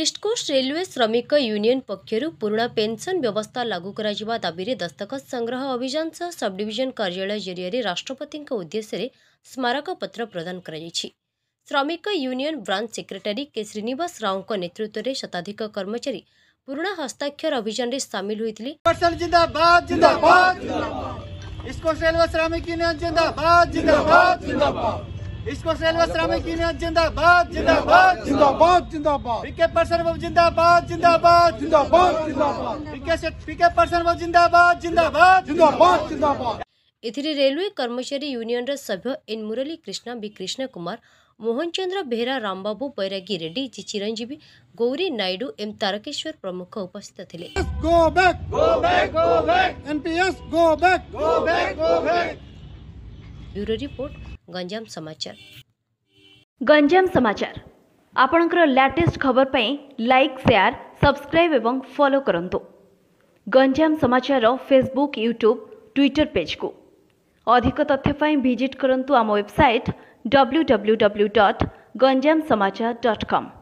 इस्टक railway श्रमिक union पक्षहरू पूर्ण pension व्यवस्था लगुवा दाले दस्तक संग्रह अभियान सह सबडिभिजन कार्यालय जरियरे राष्ट्रपतिको उद्देश्यले स्मारक पत्र प्रदान गरिुनियन ब्राञ्च सेक्रेटरी के श्रीनिवास राव नेतृत्वले शता कर्मचारी पूर्ण हस्ताक्षर अभियान सामेल हु इसको में जिंदाबाद जिंदाबाद जिंदाबाद जिंदाबाद पीके पर्सन वो जिंदाबाद जिंदाबाद जिंदाबाद जिंदाबाद पीके से पीके पर्सन वो जिंदाबाद जिंदाबाद जिंदाबाद जिंदाबाद इथिरी रेलवे कर्मचारी यूनियन रे सभ्य इन मुरली कृष्णा बी कृष्ण कुमार चंद्र बेहरा रामबाबू बैरागी रेड्डी जी चिरंजीवी गौरी नायडू एम तारकेश्वर प्रमुख उपस्थित थे गंजम समाचार गंजम समाचार आपणकर लाटेस्ट खबर पर लाइक शेयर सब्सक्राइब एवं फॉलो कर गंजाम समाचार फेसबुक यूट्यूब ट्विटर पेज को अधिक तथ्यपी भिजिट करूँ आम website W W W dot Ganjam Samachar dot कम